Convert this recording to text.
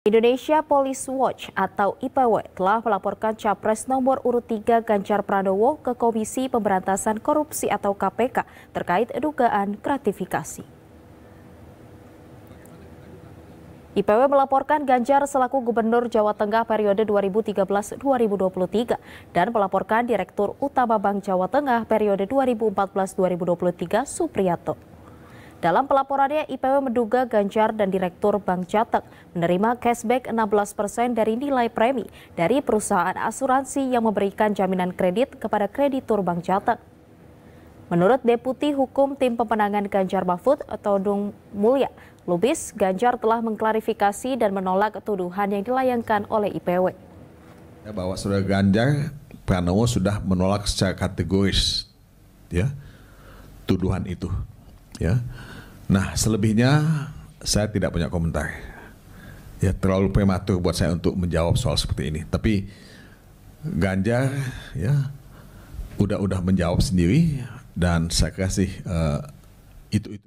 Indonesia Police Watch atau IPW telah melaporkan Capres nomor urut 3 Ganjar Pranowo ke Komisi Pemberantasan Korupsi atau KPK terkait dugaan gratifikasi. IPW melaporkan Ganjar selaku Gubernur Jawa Tengah periode 2013-2023 dan melaporkan Direktur Utama Bank Jawa Tengah periode 2014-2023 Supriyato. Dalam pelaporannya, IPW menduga Ganjar dan Direktur Bank Jateng menerima cashback 16% dari nilai premi dari perusahaan asuransi yang memberikan jaminan kredit kepada kreditur Bank Jateng. Menurut Deputi Hukum Tim Pemenangan Ganjar Mahfud, atau Dung Mulya, Lubis, Ganjar telah mengklarifikasi dan menolak tuduhan yang dilayangkan oleh IPW. Ya, bahwa saudara Ganjar Pranowo sudah menolak secara kategoris ya tuduhan itu ya. Nah, selebihnya saya tidak punya komentar. Ya terlalu prematur buat saya untuk menjawab soal seperti ini. Tapi Ganjar ya udah-udah menjawab sendiri dan saya kasih uh, eh, itu itu